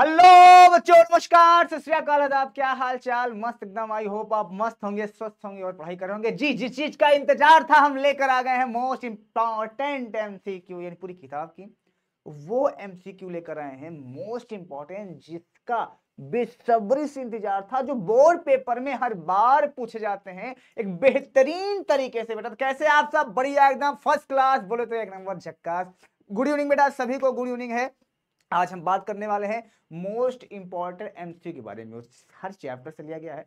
Hello बच्चों नमस्कार सत आदाब क्या हाल चाल मस्त एकदम आई होप आप मस्त होंगे स्वस्थ होंगे और पढ़ाई होंगे जी जिस चीज का इंतजार था हम लेकर आ गए हैं मोस्ट इम्पॉर्टेंट एमसीक्यू यानी पूरी किताब की वो एमसीक्यू लेकर आए हैं मोस्ट इंपॉर्टेंट जिसका बेसब्री से इंतजार था जो बोर्ड पेपर में हर बार पूछे जाते हैं एक बेहतरीन तरीके से बेटा तो कैसे आप सब बढ़िया एकदम फर्स्ट क्लास बोले तो एक नंबर झक्का गुड इवनिंग बेटा सभी को गुड इवनिंग है आज हम बात करने वाले हैं मोस्ट इंपॉर्टेंट एमसीक्यू के बारे में हर चैप्टर से लिया गया है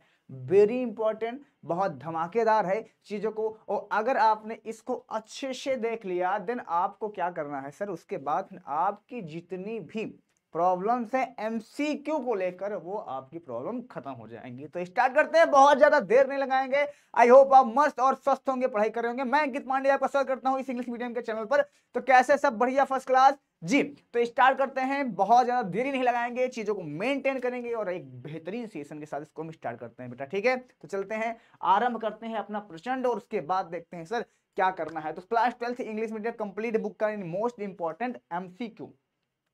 वेरी इंपॉर्टेंट बहुत धमाकेदार है चीज़ों को और अगर आपने इसको अच्छे से देख लिया देन आपको क्या करना है सर उसके बाद आपकी जितनी भी प्रॉब्लम्स हैं एमसीक्यू को लेकर वो आपकी प्रॉब्लम खत्म हो जाएंगी तो स्टार्ट करते हैं बहुत ज्यादा देर नहीं लगाएंगे आई होप आप मस्त और स्वस्थ होंगे पढ़ाई करेंगे होंगे मैं अंकित पांडे आपका स्वागत करता हूँ इस इंग्लिश मीडियम के चैनल पर तो कैसे सब बढ़िया फर्स्ट क्लास जी तो स्टार्ट करते हैं बहुत ज़्यादा देरी नहीं लगाएंगे चीज़ों को मेंटेन करेंगे और एक बेहतरीन सेशन के साथ इसको हम स्टार्ट करते हैं बेटा ठीक है तो चलते हैं आरंभ करते हैं अपना प्रचंड और उसके बाद देखते हैं सर क्या करना है तो class twelfth English medium complete book का most important MCQ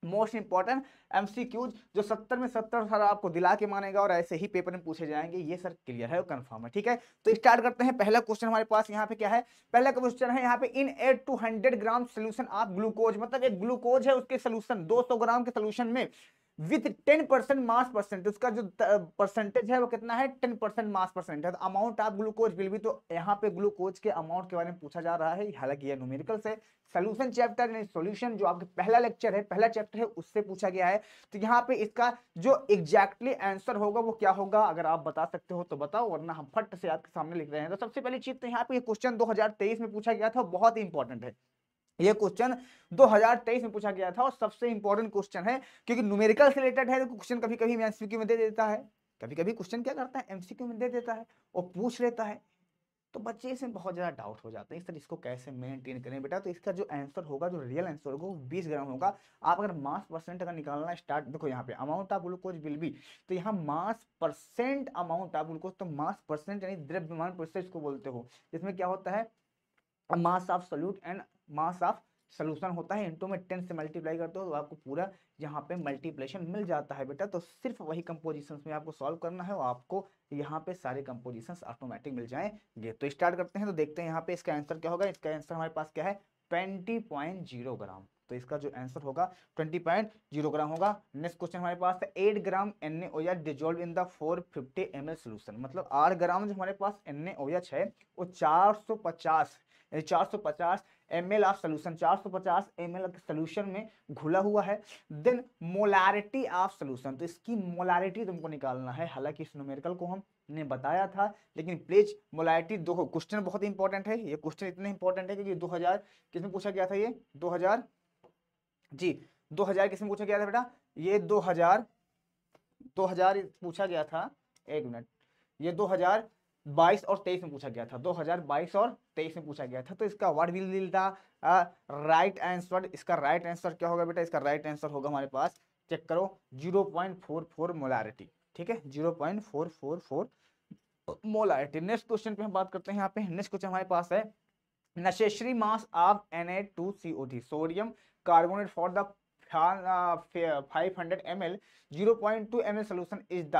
most important MCQs जो सत्तर में सत्तर सर आपको दिला के मानेगा और ऐसे ही पेपर में पूछे जाएंगे ये सर क्लियर है और कंफर्म है ठीक है तो स्टार्ट करते हैं पहला क्वेश्चन हमारे पास यहाँ पे क्या है पहला क्वेश्चन है यहाँ पे in eight two hundred gram solution of glucose मतलब एक ग्लूकोज है उसके सोल्यूशन दो सौ ग्राम के सोल्यूशन में with ten percent mass percent उसका जो परसेंटेज है वो कितना है ten percent mass percent amount of glucose will be तो यहाँ पे ग्लूकोज के अमाउंट के बारे में पूछा जा रहा है हालांकि ये न्यूमेरिकल से सोल्यूशन चैप्टर यानी सोल्यूशन जो आपका पहला लेक्चर है पहला चैप्टर है उससे पूछा गया है तो यहाँ पे इसका जो एग्जैक्टली exactly आंसर होगा वो क्या होगा अगर आप बता सकते हो तो बताओ वरना हम फट से आपके सामने लिख रहे हैं तो सबसे पहली चीज तो यहाँ पे क्वेश्चन दो में पूछा गया था बहुत ही इंपॉर्टेंट है ये क्वेश्चन 2023 में पूछा गया था और सबसे इंपॉर्टेंट क्वेश्चन है क्योंकि न्यूमेरिकल से रिलेटेड है क्वेश्चन कभी कभी एमसीक्यू में दे देता है कभी कभी क्वेश्चन क्या करता है एमसीक्यू में दे देता है और पूछ लेता है तो बच्चे इसमें बहुत ज़्यादा डाउट हो जाते हैं सर इसको कैसे मेंटेन करें बेटा तो इसका जो आंसर होगा जो रियल आंसर होगा बीस ग्राम होगा आप अगर मास परसेंट अगर निकालना स्टार्ट देखो यहाँ पे amount of glucose will be तो यहाँ mass percent amount of glucose तो मास परसेंट यानी द्रव्यमान प्रोसेस को बोलते हो इसमें क्या होता है mass of solute and mass of solution होता है इंटू में टेन से मल्टीप्लाई करते हो तो आपको पूरा यहाँ पे मल्टीप्लेशन मिल जाता है बेटा तो सिर्फ वही कंपोजिशंस में आपको सॉल्व करना है और आपको यहाँ पे सारे कंपोजिशंस ऑटोमेटिक मिल जाएंगे तो स्टार्ट करते हैं तो देखते हैं यहाँ पे इसका आंसर क्या होगा इसका आंसर हमारे पास क्या है ट्वेंटी ग्राम तो इसका जो आंसर होगा ट्वेंटी पॉइंट जीरो ग्राम होगा नेक्स्ट क्वेश्चन हमारे पास है eight gram N A O H dissolve in the four fifty M L solution मतलब आठ ग्राम जो हमारे पास एन ए ओएच है वो चार सौ पचास चार सौ पचास एम एल ऑफ सोल्यूशन चार सौ पचास एम एल सोल्यूशन में घुला हुआ है देन मोलारिटी ऑफ सोल्यूशन तो इसकी मोलारिटी तुमको निकालना है हालांकि इस न्यूमेरिकल को हम ने बताया था लेकिन प्लीज मोलारिटी दो क्वेश्चन बहुत इंपॉर्टेंट है ये क्वेश्चन इतना इंपॉर्टेंट है क्योंकि दो हजार किसमें पूछा गया था ये दो हजार जी दो हजार किसमें पूछा गया था बेटा ये दो हजार दो हजार पूछा गया था एक मिनट ये दो हजार 22 और 23 में पूछा गया था 2022 और 23 में पूछा गया था तो इसका वर्ड विल विल था राइट आंसर इसका राइट आंसर क्या होगा बेटा इसका राइट आंसर होगा हमारे पास चेक करो 0.44 मोलारिटी ठीक है 0.444 मोलारिटी नेक्स्ट क्वेश्चन पे हम बात करते हैं यहाँ पे नेक्स्ट क्वेश्चन हमारे पास है नशेश्री mass of N A two C O D sodium carbonate for the five hundred M L zero point two M L solution is the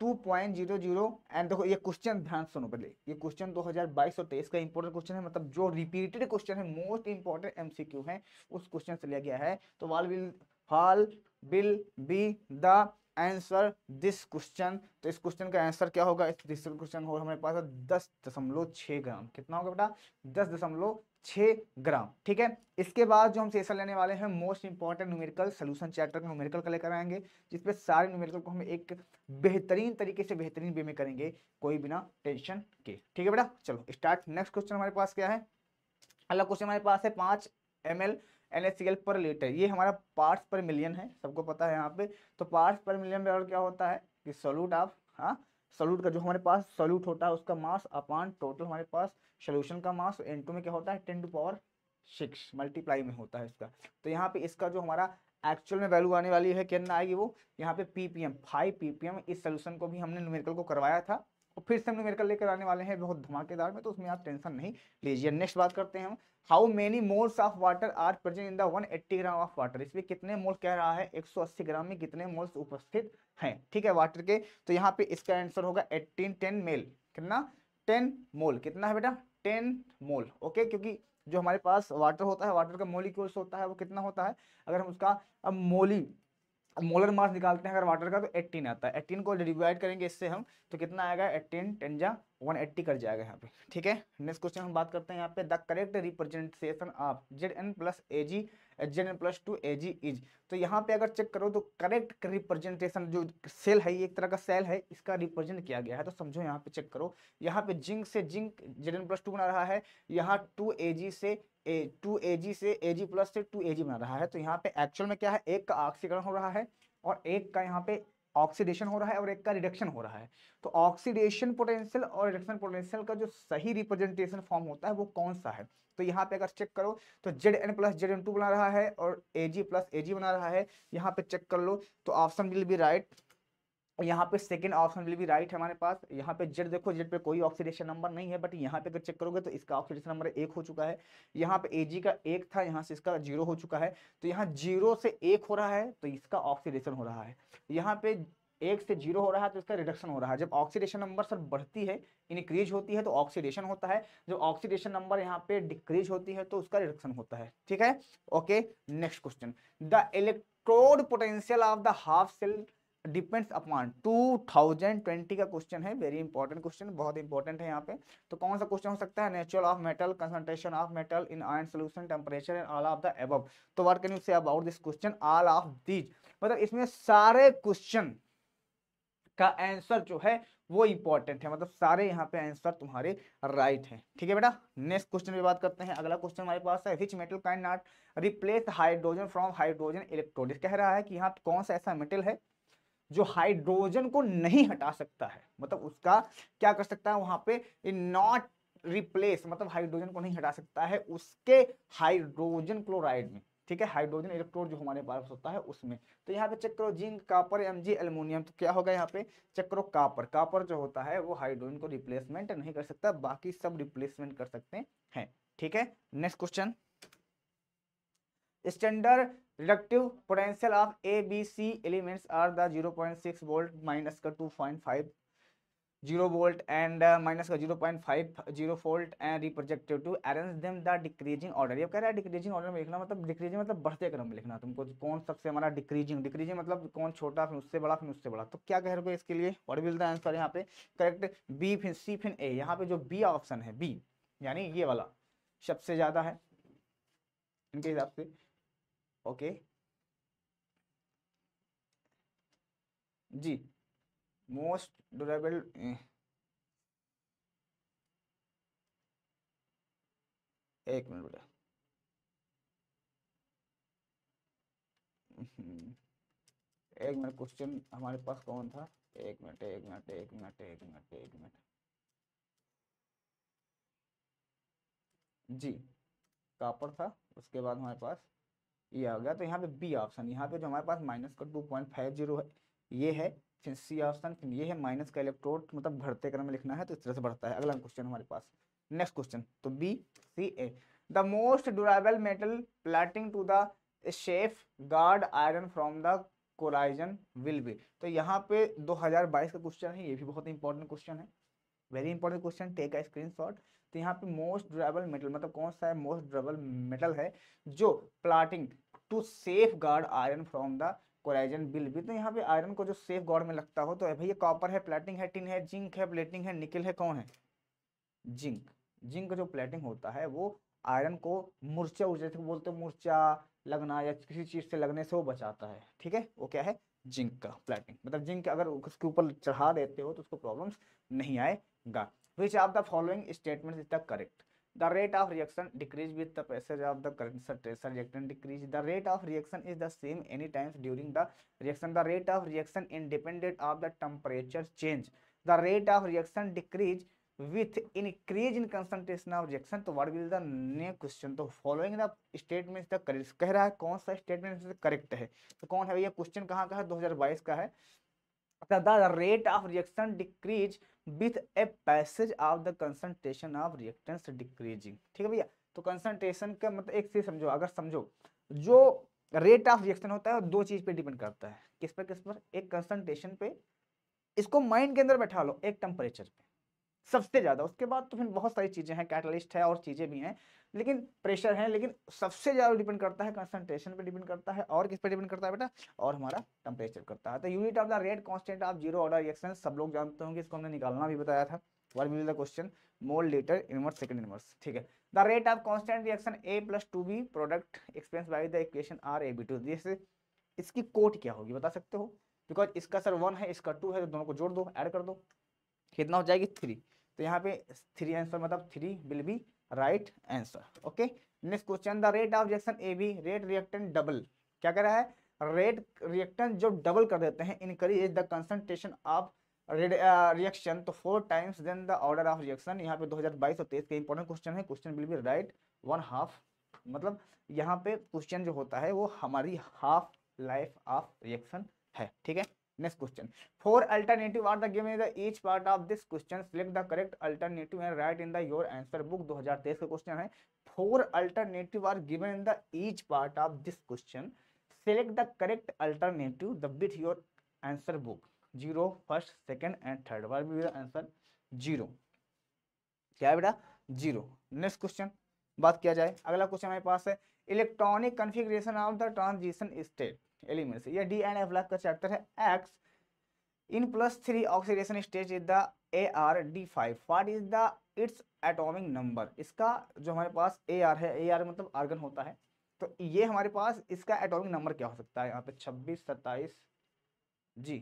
two point zero zero and देखो ये question ध्यान सुनो पहले ये क्वेश्चन 2022 और 23 का important question है मतलब जो रिपीटेड क्वेश्चन है मोस्ट इंपॉर्टेंट एमसीक्यू है उस क्वेश्चन से लिया गया है तो what will what will be the answer this question तो इस क्वेश्चन का आंसर क्या होगा इस क्वेश्चन हो हमारे पास दस दशमलव छः ग्राम कितना होगा बेटा दस दशमलव छः ग्राम ठीक है इसके बाद जो हम सेशन लेने वाले हैं most important numerical solution chapter का न्यूमेरिकल कलेक्ट कराएंगे जिसपे सारे न्यूमेरिकल को हम एक बेहतरीन तरीके से बेहतरीन वे में करेंगे कोई बिना टेंशन के ठीक है बेटा चलो स्टार्ट नेक्स्ट क्वेश्चन हमारे पास क्या है अगला क्वेश्चन हमारे पास है पाँच एम एल पर लीटर ये हमारा पार्ट्स पर मिलियन है सबको पता है यहाँ पे तो पार्ट्स पर मिलियन में क्या होता है कि सोलूट ऑफ हाँ सोल्यूट का जो हमारे पास सोल्यूट होता है उसका मास अपान टोटल हमारे पास सोल्यूशन का मास एन टू में क्या होता है ten two power six multiply में होता है इसका तो यहाँ पे इसका जो हमारा एक्चुअल में वैल्यू आने वाली है कितना आएगी वो यहाँ पे पीपीएम फाइव पीपीएम इस सोल्यूशन को भी हमने न्यूमेरिकल को करवाया था और फिर से हम लोग न्यूमेरिकल लेकर आने वाले हैं बहुत धमाकेदार में तो उसमें आप टेंशन नहीं लीजिए नेक्स्ट बात करते हैं हम how many moles of water are present in the 180 gram of water इसमें कितने मोल कह रहा है 180 ग्राम में कितने मोल्स उपस्थित हैं ठीक है वाटर के तो यहाँ पे इसका आंसर होगा एट्टीन टेन मेल कितना टेन मोल कितना है बेटा टेन मोल ओके क्योंकि जो हमारे पास वाटर होता है वाटर का मोलिक्यूल्स होता है वो कितना होता है अगर हम उसका अब मोली मोलर मास निकालते हैं अगर वाटर का तो 18 आता है 18 को डिवाइड करेंगे इससे हम तो कितना आएगा 18 टेन जा वन एट्टी कर जाएगा यहाँ पे ठीक है नेक्स्ट क्वेश्चन हम बात करते हैं यहाँ पे the correct representation of Z N plus A G Z N plus two A G is तो यहाँ पे अगर चेक करो तो करेक्ट रिप्रेजेंटेशन जो सेल है एक तरह का सेल है इसका रिप्रेजेंट किया गया है तो समझो यहाँ पे चेक करो यहाँ पे जिंक से zinc Z N plus two बना रहा है यहाँ टू ए जी से ए टू ए जी से ए जी प्लस से टू ए जी बना रहा है तो यहाँ पे एक्चुअल में क्या है एक का ऑक्सीकरण हो रहा है और एक का यहाँ पे ऑक्सीडेशन हो रहा है और एक का रिडक्शन हो रहा है तो ऑक्सीडेशन पोटेंशियल और रिडक्शन पोटेंशियल का जो सही रिप्रेजेंटेशन फॉर्म होता है वो कौन सा है तो यहाँ पे अगर चेक करो तो Z N plus Z N two बना रहा है और ए जी प्लस ए जी बना रहा है यहाँ पे चेक कर लो तो ऑप्शन विल बी राइट यहाँ पे second option will be right हमारे पास यहाँ पे जेड देखो जेड पे कोई ऑक्सीडेशन नंबर नहीं है बट यहाँ पे अगर चेक करोगे तो इसका ऑक्सीडेशन नंबर एक हो चुका है यहाँ पे ए का एक था यहाँ से इसका जीरो हो चुका है तो यहाँ जीरो से एक हो रहा है तो इसका ऑक्सीडेशन हो रहा है यहाँ पे एक से जीरो हो रहा है तो इसका रिडक्शन हो रहा है जब ऑक्सीडेशन नंबर सर बढ़ती है इनक्रीज होती है तो ऑक्सीडेशन होता है जब ऑक्सीडेशन नंबर यहाँ पे डिक्रीज होती है तो उसका रिडक्शन होता है ठीक है okay next question the electrode potential of the half cell depends upon 2020 का क्वेश्चन है वेरी इंपॉर्टेंट क्वेश्चन बहुत इंपॉर्टेंट है यहाँ पे तो कौन सा क्वेश्चन हो सकता है natural of metal concentration of metal in ion solution temperature and all of the above तो what can you say about this question all of these मतलब इसमें सारे क्वेश्चन का आंसर जो है वो इंपॉर्टेंट है मतलब सारे यहाँ पे आंसर तुम्हारे राइट है ठीक है बेटा नेक्स्ट क्वेश्चन पे बात करते हैं अगला क्वेश्चन हमारे पास है which metal can not replace hydrogen from hydrogen electrode कह रहा है कि यहाँ कौन सा ऐसा मेटल है जो हाइड्रोजन को नहीं हटा सकता है मतलब उसका क्या कर सकता है वहां पे नॉट रिप्लेस मतलब हाइड्रोजन को नहीं हटा सकता है उसके हाइड्रोजन क्लोराइड में ठीक है हाइड्रोजन इलेक्ट्रोड जो हमारे पास होता है उसमें तो यहाँ पे चेक करो zinc copper M G aluminium तो क्या होगा यहाँ पे चेक करो कापर कापर जो होता है वो हाइड्रोजन को रिप्लेसमेंट नहीं कर सकता बाकी सब रिप्लेसमेंट कर सकते हैं ठीक है next question standard reductive potential of A B C elements are the zero point six volt minus का two point five zero volt and minus का zero point five zero volt and respective to arrange them the decreasing order ये कह रहा है decreasing order में लिखना मतलब decreasing मतलब बढ़ते क्रम में लिखना तुमको कौन सबसे हमारा डिक्रीजिंग डिक्रीजिंग मतलब कौन छोटा फिर उससे बड़ा फिर उससे बड़ा तो क्या कह रहे हो इसके लिए व्हाट विल द आंसर यहाँ पे करेक्ट बी फिर सी फिर ए यहाँ पे जो बी ऑप्शन है बी यानी ये वाला सबसे ज़्यादा है इनके हिसाब से ओके जी मोस्ट ड्यूरेबल eh। एक मिनट बेटा हम्म। एक मिनट क्वेश्चन हमारे पास कौन था एक मिनट एक मिनट एक मिनट एक मिनट एक मिनट जी कापड़ था उसके बाद हमारे पास ये आ गया तो यहाँ पे बी ऑप्शन यहाँ पे जो हमारे पास माइनस का टू पॉइंट फाइव जीरो है ये है फिर सी ऑप्शन फिर ये है माइनस का इलेक्ट्रोड मतलब बढ़ते क्रम में लिखना है तो इस तरह से बढ़ता है अगला क्वेश्चन हमारे पास नेक्स्ट क्वेश्चन तो B C A the most durable metal plating to the safeguard iron from the corrosion will be तो यहाँ पे 2022 का क्वेश्चन है ये भी बहुत इंपॉर्टेंट क्वेश्चन है very important question take a screen तो यहाँ पे मोस्ट ड्यूरेबल मेटल मतलब कौन सा है मोस्ट ड्यूरेबल मेटल है जो plating to safeguard iron from the corrosion will be तो यहाँ पे आयरन को जो सेफ गार्ड में लगता हो तो भाई ये कॉपर है प्लेटिंग है टिन है जिंक है प्लेटिंग है निकल है कौन है जिंक जिंक जो प्लेटिंग होता है वो आयरन को मुरचा उर्चा जैसे तो बोलते हैं मुरचा लगना या किसी चीज़ से लगने से वो बचाता है ठीक है वो क्या है जिंक का प्लेटिंग मतलब जिंक अगर उसके ऊपर चढ़ा देते हो तो उसको प्रॉब्लम नहीं आएगा which are the following statement is the correct the rate of reaction decrease with the passage of the current sir decrease the rate of reaction is the same any times during the reaction the rate of reaction independent of the temperature change the rate of reaction decrease with increase in concentration of reaction तो what will the ने question तो following the statement the correct कह रहा है कौन सा statement correct है तो कौन है भैया क्वेश्चन कहाँ का है दो हजार बाईस का है the rate of reaction decrease with a passage of the concentration of reactance decreasing ठीक है भैया तो कंसनट्रेशन का मतलब एक चीज समझो अगर समझो जो रेट ऑफ रिएक्शन होता है वो दो चीज पे डिपेंड करता है किस पर किस पर एक कंसनट्रेशन पे इसको माइंड के अंदर बैठा लो एक टेम्परेचर पे सबसे ज़्यादा उसके बाद तो फिर बहुत सारी चीज़ें हैं कैटलिस्ट है और चीज़ें भी हैं लेकिन प्रेशर है लेकिन सबसे ज़्यादा डिपेंड करता है कंसंट्रेशन पे डिपेंड करता है और किस पे डिपेंड करता है बेटा और हमारा टेम्परेचर करता है तो unit of the rate constant of zero order reaction सब लोग जानते होंगे इसको हमने निकालना भी बताया था one will the question mole litre inverse second inverse ठीक है the rate of constant reaction A plus two B product expense by the equation R A B two जैसे इसकी कोट क्या होगी बता सकते हो बिकॉज इसका सर वन है इसका टू है तो दोनों को जोड़ दो एड कर दो कितना हो जाएगी थ्री तो यहाँ पे थ्री आंसर मतलब three will be right answer okay next question the rate of reaction A B rate reactant double क्या कह रहा है रेट रिएक्टेंट जो डबल कर देते हैं increase the concentration of reaction तो four times then the order of reaction यहाँ पे 2022 और 23 के इंपॉर्टेंट क्वेश्चन है question will be right one half मतलब यहाँ पे क्वेश्चन जो होता है वो हमारी हाफ लाइफ ऑफ रिएक्शन है ठीक है next question four alternative are the given in the each part of this question select the correct alternative and write in the your answer book 2023 का क्वेश्चन है four alternative are given in the each part of this question select the correct alternative the with your answer book zero first second and third were be answer zero क्या बेटा zero next question बात किया जाए अगला question हमारे पास है electronic configuration of the transition state elements ये डी एंड एफ ब्लॉक का चैप्टर है X in plus three oxidation stage is the A R D five what is the its atomic number इसका जो हमारे पास A R है A R मतलब argon होता है तो ये हमारे पास इसका एटोमिक नंबर क्या हो सकता है यहाँ पे छब्बीस सत्ताईस जी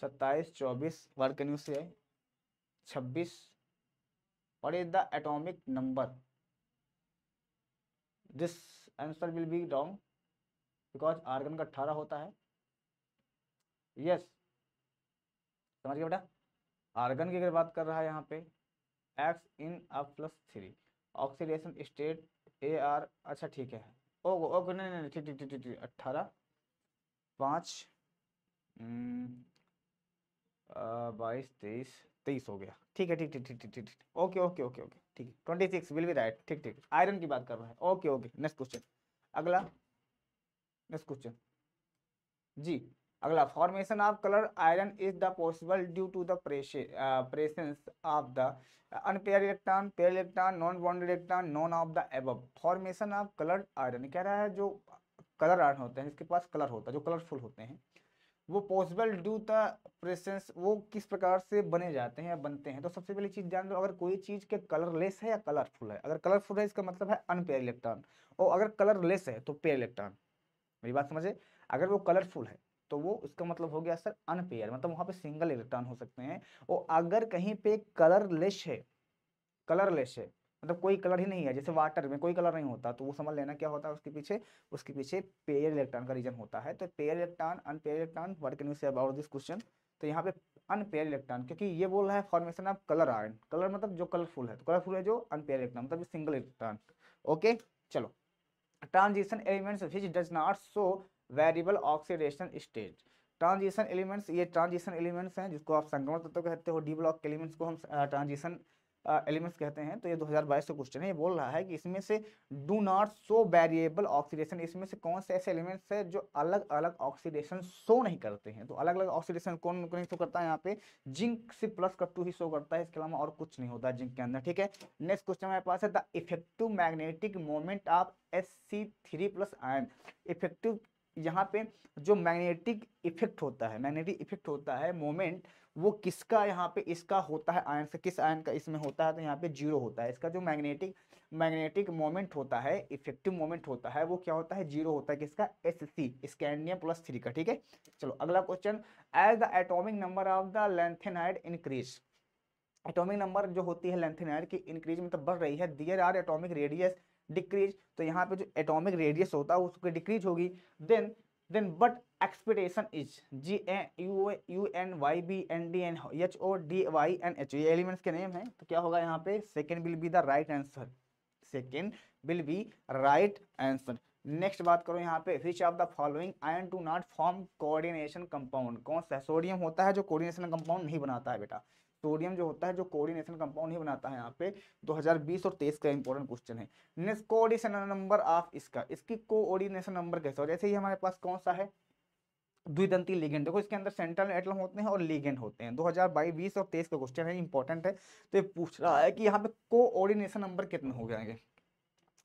सत्ताईस चौबीस वर्ड के न्यूज से छब्बीस और is the atomic number this answer will be wrong because argon का अट्ठारह होता है यस yes. समझ गया बेटा आर्गन की अगर बात कर रहा है यहाँ पे एक्स इन अब plus three oxidation state A R अच्छा ठीक है ओके ओके नहीं नहीं ठीक ठीक ठीक ठीक अट्ठारह पाँच हम्म, बाईस तेईस तेईस हो गया ठीक है ठीक ठीक ठीक ठीक ठीक ओके ओके ओके ओके ठीक है twenty six will be right ठीक ठीक आयरन की बात कर रहा है ओके ओके नेक्स्ट क्वेश्चन अगला नेक्स्ट क्वेश्चन जी अगला formation of colour iron is the possible due to the presence of the unpair electron pair electron non bonded electron none of the above formation of coloured iron कह रहा है जो colour iron होते हैं जिसके पास colour होता है जो कलरफुल होते हैं वो पॉसिबल डू द प्रेसेंस वो किस प्रकार से बने जाते हैं या बनते हैं तो सबसे पहले चीज़ जान लो अगर कोई चीज़ के कलरलेस है या कलरफुल है अगर कलरफुल है इसका मतलब है अनपेयर इलेक्ट्रॉन और अगर कलरलेस है तो पेयर इलेक्ट्रॉन मेरी बात समझे अगर वो कलरफुल है तो वो इसका मतलब हो गया सर अनपेयर मतलब वहाँ पे सिंगल इलेक्ट्रॉन हो सकते हैं और अगर कहीं पे कलरलेस है कलरलेस है मतलब कोई कलर ही नहीं है जैसे वाटर में कोई कलर नहीं होता तो वो समझ लेना क्या होता है उसके पीछे उसके पीछे पेयर इलेक्ट्रॉन का रीजन होता है तो pair electron unpair electron what can you say about this question तो यहाँ पे अनपेयर इलेक्ट्रॉन क्योंकि ये बोल रहा है formation of colour ion colour मतलब जो कलरफुल है तो कलरफुल है जो अनपेयर इलेक्ट्रॉन मतलब सिंगल इलेक्ट्रॉन ओके चलो transition elements which does not show variable oxidation stage transition elements ये ट्रांजिशन एलिमेंट्स हैं जिसको आप संक्रमण तत्व कहते हो डी ब्लॉक एलिमेंट्स को हम ट्रांजिशन एलिमेंट्स कहते हैं तो ये 2022 का क्वेश्चन है ये बोल रहा है कि इसमें से do not show variable oxidation इसमें से कौन से ऐसे एलिमेंट्स है जो अलग अलग ऑक्सीडेशन शो नहीं करते हैं तो अलग अलग ऑक्सीडेशन कौन कौन शो करता है यहाँ पे जिंक से प्लस का टू ही शो करता है इसके अलावा और कुछ नहीं होता जिंक के अंदर ठीक है नेक्स्ट क्वेश्चन हमारे पास है the effective magnetic moment of S C three plus ion effective यहाँ पे जो मैग्नेटिक इफेक्ट होता है मैग्नेटिक इफेक्ट होता है मोमेंट वो किसका यहाँ पे इसका होता है आयन से किस आयन का इसमें होता है तो यहाँ पे जीरो होता है इसका जो मैग्नेटिक मैग्नेटिक मोमेंट होता है इफेक्टिव मोमेंट होता है वो क्या होता है जीरो होता है किसका S C scandium plus three का ठीक है चलो अगला question as the atomic number of the lanthanide increase atomic number जो होती है लेंथेनाइड की इंक्रीज मतलब बढ़ रही है their are atomic radius decrease तो यहाँ पे जो एटॉमिक रेडियस होता है उसकी डिक्रीज होगी then then but expectation is G A U U N Y B N D N H O D Y N H ये एलिमेंट्स के नेम हैं तो क्या होगा यहाँ पे second will be the right answer second will be right answer next बात करो यहाँ पे which of the following ion to not form coordination compound कौन सा सोडियम होता है जो कोऑर्डिनेशन कंपाउंड नहीं बनाता है बेटा सोडियम जो होता है जो कोऑर्डिनेशन कंपाउंड ही बनाता है यहाँ पे 2020 और 23 का इंपॉर्टेंट क्वेश्चन है नेक्स्ट कोऑर्डिनेशन नंबर ऑफ इसका इसकी कोऑर्डिनेशन नंबर कैसे और जैसे ही हमारे पास कौन सा है द्विदंती लिगेंड देखो इसके अंदर सेंट्रल एटलम होते हैं और लिगेंड होते हैं 2022 20 और 23 का क्वेश्चन है इंपॉर्टेंट है तो ये पूछ रहा है कि यहाँ पे कोऑर्डिनेशन नंबर कितने हो जाएंगे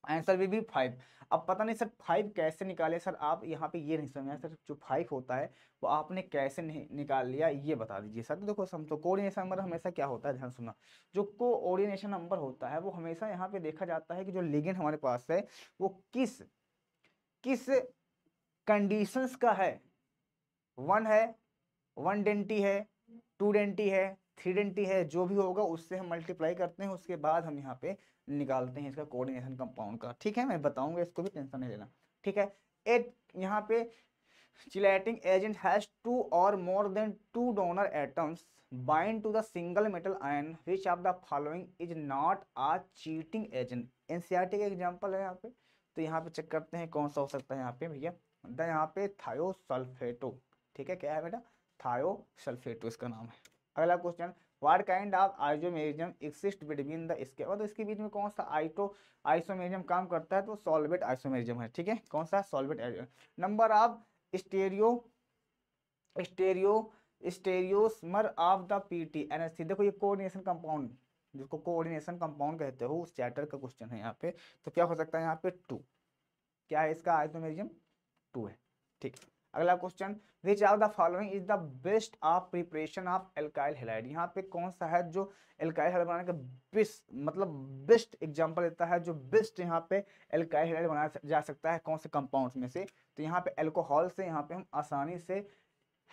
आंसर भी भी फाइव अब पता नहीं सर फाइव कैसे निकाले सर आप यहाँ पे ये नहीं समझ सर जो फाइव होता है वो आपने कैसे नहीं निकाल लिया ये बता दीजिए सर देखो सम तो कोऑर्डिनेशन नंबर हमेशा क्या होता है ध्यान सुनना जो कोऑर्डिनेशन नंबर होता है वो हमेशा यहाँ पे देखा जाता है कि जो लिगेंड हमारे पास है वो किस किस कंडीशंस का है वन है वन डेंटी है टू डेंटी है थ्री डेंटी है जो भी होगा उससे हम मल्टीप्लाई करते हैं उसके बाद हम यहाँ पे निकालते हैं इसका कोऑर्डिनेशन कंपाउंड का ठीक है मैं बताऊंगा इसको भी टेंशन नहीं लेना ठीक है एट यहाँ पे चिलेटिंग एजेंट हैज टू और more than two donor atoms bind to the single metal ion which of the following is not a cheating agent NCERT का एग्जाम्पल है यहाँ पे तो यहाँ पे चेक करते हैं कौन सा हो सकता है यहाँ पे भैया द यहाँ पे थायोसल्फेटो ठीक है क्या है बेटा थायोसल्फेटो इसका नाम है अगला question what kind of isomerism exist between the इसके मतलब तो इसके बीच में कौन सा आइटो आइसोमेरिज्म काम करता है तो सॉल्वेट आइसोमेरिज्म है ठीक है कौन सा solvate number of stereo stereo stereoisomer of the PT NSC देखो ये कोऑर्डिनेशन कंपाउंड जिसको कोऑर्डिनेशन कंपाउंड कहते हो उस चैप्टर का क्वेश्चन है यहाँ पे तो क्या हो सकता है यहाँ पे टू क्या है इसका आइसोमेरिज्म टू है ठीक है अगला question which are the following is the best of preparation of alkyl halide यहाँ पे कौन सा है जो एल्काइल हेलाइड बनाने का बेस्ट मतलब बेस्ट एग्जांपल देता है जो बेस्ट यहाँ पे एल्काइल हेलाइड बनाया जा सकता है कौन से कंपाउंड में से तो यहाँ पे एल्कोहल से यहाँ पे हम आसानी से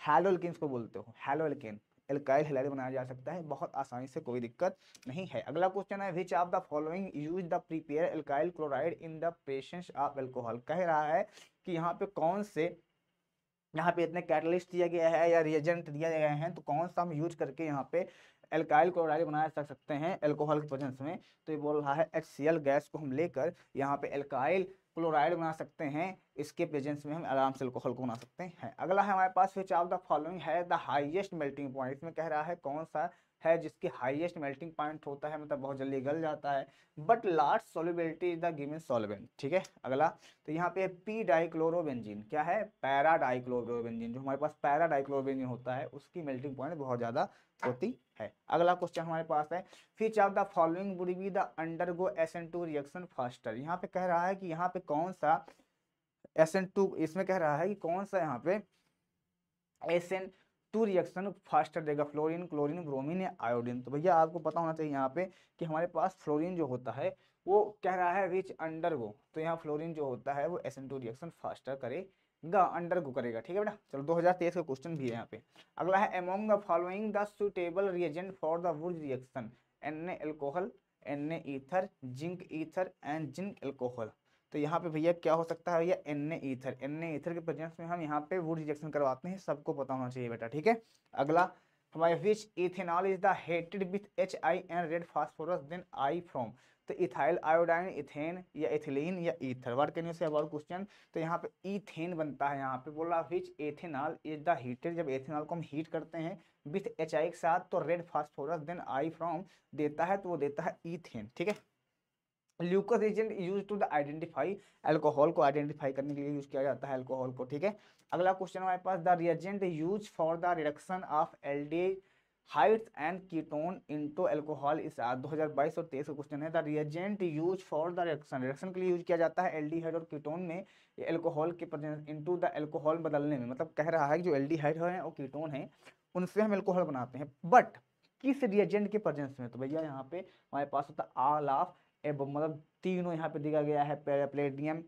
हेलोल्किन को बोलते हो हेलोल्किन एल्काइल हेलाइड बनाया जा सकता है बहुत आसानी से कोई दिक्कत नहीं है अगला क्वेश्चन है which of the following use the prepare alkyl chloride in the presence of alcohol कह रहा है कि यहाँ पे कौन से यहाँ पे इतने कैटलिस्ट दिया गया है या रिएजेंट दिया गया है तो कौन सा हम यूज करके यहाँ पे एल्काइल क्लोराइड बना जा सकते हैं एल्कोहल के प्रेजेंस में तो ये बोल रहा है एच गैस को हम लेकर यहाँ पे एल्काइल क्लोराइड बना सकते हैं इसके प्रेजेंस में हम आराम से एल्कोहल को बना सकते हैं अगला है हमारे पास विच ऑफ द फॉलोइंग है द हाइएस्ट मेल्टिंग पॉइंट इसमें कह रहा है कौन सा है जिसकी हाईएस्ट मेल्टिंग पॉइंट होता है मतलब बहुत जल्दी गल जाता है but large solubility is the given solvent ठीक है अगला तो यहाँ पे पी डाइक्लोरोबेंजिन क्या है पैरा डाइक्लोरोबेंजिन जो हमारे पास पैरा डाइक्लोरोबेंजिन होता है उसकी मेल्टिंग पॉइंट बहुत ज़्यादा होती है अगला क्वेश्चन हमारे पास है which of the following would be the undergo S N two reaction faster यहाँ पे कह रहा है कि यहाँ पे कौन सा एस एन टू इसमें कह रहा है कि कौन सा यहाँ पे S N two reaction faster देगा फ्लोरीन क्लोरीन ब्रोमीन या आयोडीन तो भैया आपको पता होना चाहिए यहाँ पे कि हमारे पास फ्लोरीन जो होता है वो कह रहा है रिच अंडर गो तो यहाँ फ्लोरीन जो होता है वो एस टू रिएक्शन फास्टर करेगा अंडर गो करेगा ठीक है बेटा चलो दो हज़ार तेईस का क्वेश्चन भी है यहाँ पे अगला है among the following the suitable reagent for the वुड reaction N A alcohol N A ether zinc ether and zinc alcohol तो यहाँ पे भैया क्या हो सकता है भैया एन ईथर एन ईथर के प्रेजेंस में हम यहाँ पे वुड रिजेक्शन करवाते हैं सबको पता होना चाहिए बेटा ठीक है अगला हमारे which ethanol is the heated with H I and red phosphorus then I from तो इथाइल आयोडाइन इथेन या इथिलीन या ether word can you say about question तो यहाँ पे इथेन बनता है यहाँ पे बोला which ethanol is the heated जब एथेनॉल को हम हीट करते हैं विथ एच आई के साथ तो red phosphorus then I from देता है तो वो देता है इथेन ठीक है Lucas agent use to the identify alcohol को आइडेंटिफाई करने के लिए यूज किया जाता है एल्कोहल को ठीक है अगला क्वेश्चन हमारे पास the reagent use for the reduction of aldehydes and ketone into alcohol इस 2022 और तेईस का क्वेश्चन है the reagent use for the reaction reaction के लिए यूज किया जाता है एल और कीटोन में अल्कोहल के इनटू द अल्कोहल बदलने में मतलब कह रहा है कि जो एल डी है और कीटोन है उनसे हम अल्कोहल बनाते हैं बट किस रिएजेंट के प्रेजेंस में तो भैया यहाँ पे हमारे पास होता है आल ऑफ एवं मतलब तीनों यहाँ पे दिया गया है प्लेटिनियम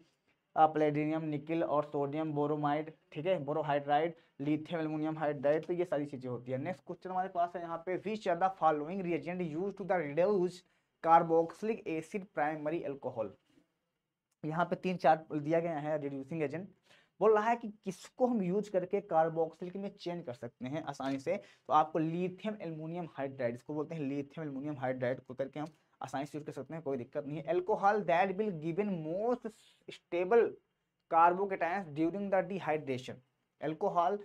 प्लेटिनियम निकिल और सोडियम बोरोमाइड ठीक है बोरोहाइड्राइड लिथियम एलमोनियम हाइड्राइड तो ये सारी चीज़ें होती है नेक्स्ट क्वेश्चन हमारे पास है यहाँ पे which are the following reagent use to the reduce carboxylic acid primary alcohol यहाँ पे तीन चार दिया गया है रिड्यूसिंग एजेंट बोल रहा है कि किसको हम यूज करके कार्बोक्सिलिक में चेंज कर सकते हैं आसानी से तो आपको लिथियम एलमोनियम हाइड्राइड इसको बोलते हैं लिथियम एलमोनियम हाइड्राइड को करके हम आसानी से यूज कर सकते हैं कोई दिक्कत नहीं है alcohol that will in most stable carbocations during the dehydration alcohol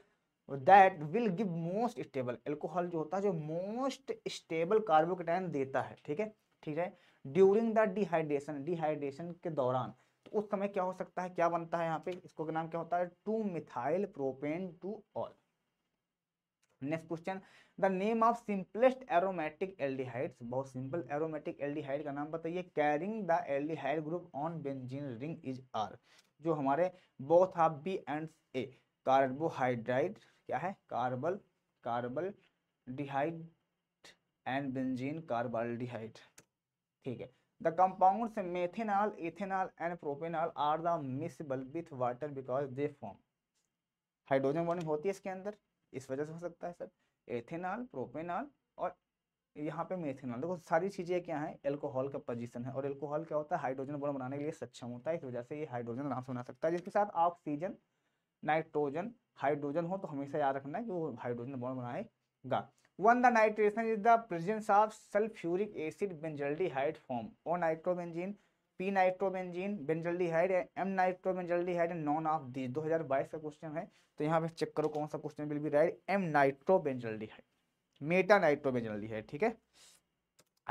that will give most stable alcohol जो होता है जो मोस्ट स्टेबल कार्बोकेटाइन देता है ठीक है ठीक है ड्यूरिंग द डिहाइड्रेशन डिहाइड्रेशन के दौरान तो उस समय क्या हो सकता है क्या बनता है यहाँ पे इसको नाम क्या होता है two methyl propane two ol next question the name of simplest aromatic aldehydes बहुत सिंपल एरोमेटिक एल्डिहाइड का नाम बताइए carrying the aldehyde group on benzene ring is are जो हमारे both of B and A carbaldehyde क्या है carbal carbaldehyde and benzene carbaldehyde ठीक है the compound methanol ethanol and propanol are the miscible with water because they form hydrogen bonding होती है इसके अंदर इस वजह से हो सकता है सर एथेनॉल प्रोपेनॉल और यहाँ पे मेथेनॉल देखो सारी चीज़ें क्या है एल्कोहल का पोजीशन है और एल्कोहल क्या होता है हाइड्रोजन बॉन्ड बनाने के लिए सक्षम होता है इस वजह से ये हाइड्रोजन आराम से बना सकता है जिसके साथ ऑक्सीजन नाइट्रोजन हाइड्रोजन हो तो हमेशा याद रखना है कि वो हाइड्रोजन बॉन्ड बनाएगा when the nitration is the presence of sulphuric acid benzaldehyde form और nitrobenzene P nitrobenzene benzaldehyde M nitrobenzaldehyde none of these 2022 का क्वेश्चन है तो यहाँ पे चेक करो कौन सा क्वेश्चन बिल भी राइट एम हाइड मेटा हाइड ठीक है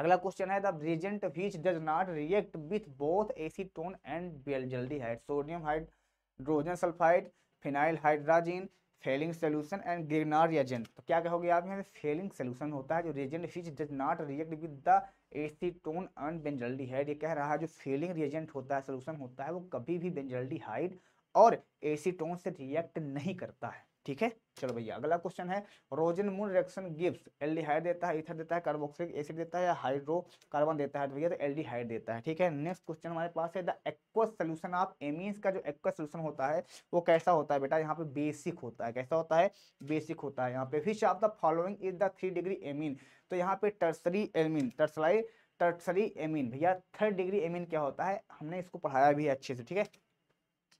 अगला क्वेश्चन है the reagent which does not react with both acetone and benzaldehyde sodium hydrogen sulphide phenyl hydrazine Fehling solution and Grignard reagent तो क्या कहोगे आप यहाँ पे फेलिंग सोल्यूशन होता है जो reagent which does not react with the acetone and benzaldehyde ये कह रहा है जो फेलिंग रिएजेंट होता है सोल्यूशन होता है वो कभी भी हाइड और एसीटोन से रिएक्ट नहीं करता है ठीक है चलो भैया अगला क्वेश्चन है Rosenmund reaction gives aldehyde देता है इथर देता है कार्बोक्सिलिक एसिड देता है या हाइड्रोकार्बन देता है तो भैया तो एल्डिहाइड देता है ठीक है नेक्स्ट क्वेश्चन हमारे पास है the aqueous solution of amines का जो एक्वस सोल्यूशन होता है वो कैसा होता है बेटा यहाँ पे बेसिक होता है कैसा होता है बेसिक होता है यहाँ पे which of the following is the three degree amine तो यहाँ पे tertiary amine tertiary tertiary amine भैया थर्ड डिग्री एमीन क्या होता है हमने इसको पढ़ाया भी है अच्छे से ठीक है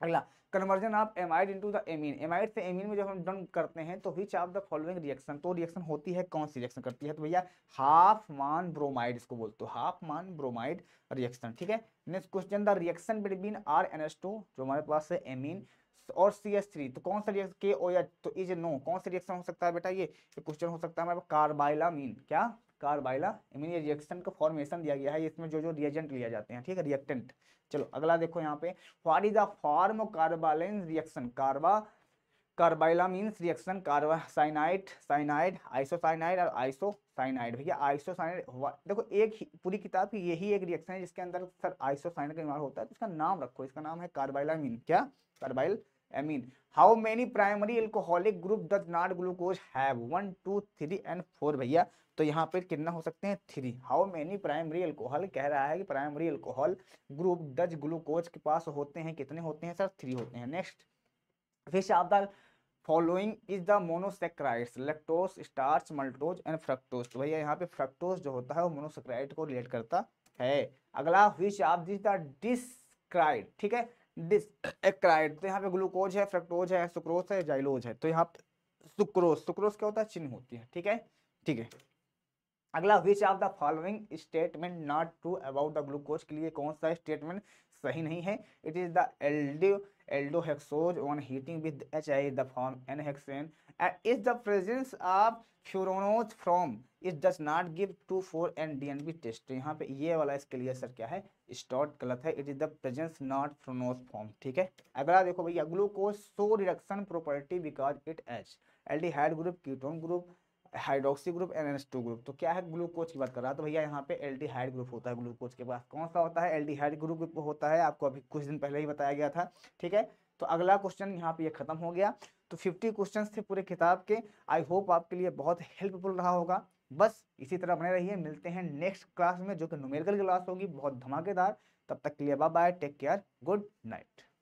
अगला conversion of amide into the amine amide से एमीन में जब हम डन करते हैं तो which of the following reaction तो रिएक्शन होती है कौन सी रिएक्शन करती है तो भैया हाफ मान ब्रोमाइड इसको बोलते हो हाफ मान ब्रोमाइड रिएक्शन ठीक है next question the reaction between R N S two जो हमारे पास है एमीन और सी एस थ्री तो कौन सा रिएक्शन के ओ या तो इज नो कौन सा रिएक्शन हो सकता है बेटा ये क्वेश्चन हो सकता है हमारे पास कार्बाइलामीन क्या कार्बाइला इमीन रिएक्शन का फॉर्मेशन दिया गया है इसमें जो जो रिएजेंट लिया जाते हैं ठीक है रिएक्टेंट चलो अगला देखो यहाँ पे what is the form carbylamine reaction कार्बा कार्बाइला मीन्स रिएक्शन कार्बासाइनाइड साइनाइड आइसोसाइनाइड और आइसोसाइनाइड भैया आइसोसाइनाइड देखो एक पूरी किताब की यही एक रिएक्शन है जिसके अंदर सर आइसोसाइनाइड का निर्माण होता है तो इसका नाम रखो इसका नाम है कार्बाइलामीन क्या carbylamine how many primary alcoholic group does not glucose have one two three and four भैया तो यहाँ पर कितना हो सकते हैं three how many primary alcohol कह रहा है कि primary alcohol group does glucose के पास होते हैं कितने होते हैं सर थ्री होते हैं नेक्स्ट फिर of following is the monosaccharides lactose starch maltose and fructose तो भैया यहाँ पे फ्रक्टोज जो होता है वो मोनोसेक्राइड को रिलेट करता है अगला विच आप दिस द डिस्क्राइड ठीक है डिसक्राइड तो यहाँ पे ग्लूकोज है फ्रक्टोज है सुक्रोज है जाइलोज है तो यहाँ पे सुक्रोज सुक्रोज क्या होता है चिन्ह होती है ठीक है ठीक है अगला which of the following statement not true about the glucose के लिए कौन सा स्टेटमेंट सही नहीं है it is the aldo aldohexose on heating with H I the form N hexane and is the presence of furanose from it does not give two four N D N B test यहाँ पे ये वाला इसके लिए sir क्या है स्टॉट गलत है it is the presence not furanose form ठीक है अगला देखो भैया glucose so reduction property because it H aldehyde group ketone group hydroxy group N S two group तो क्या है ग्लूकोज की बात कर रहा है तो भैया यहाँ पे एल ग्रुप होता है ग्लूकोज के पास कौन सा होता है एल ग्रुप होता है आपको अभी कुछ दिन पहले ही बताया गया था ठीक है तो अगला क्वेश्चन यहाँ पे ये खत्म हो गया तो 50 क्वेश्चंस थे पूरे किताब के आई होप आपके लिए बहुत हेल्पफुल रहा होगा बस इसी तरह बने रहिए है, मिलते हैं नेक्स्ट क्लास में जो कि न्यूमेरिकल क्लास होगी बहुत धमाकेदार तब तक के लिए bye bye take care good night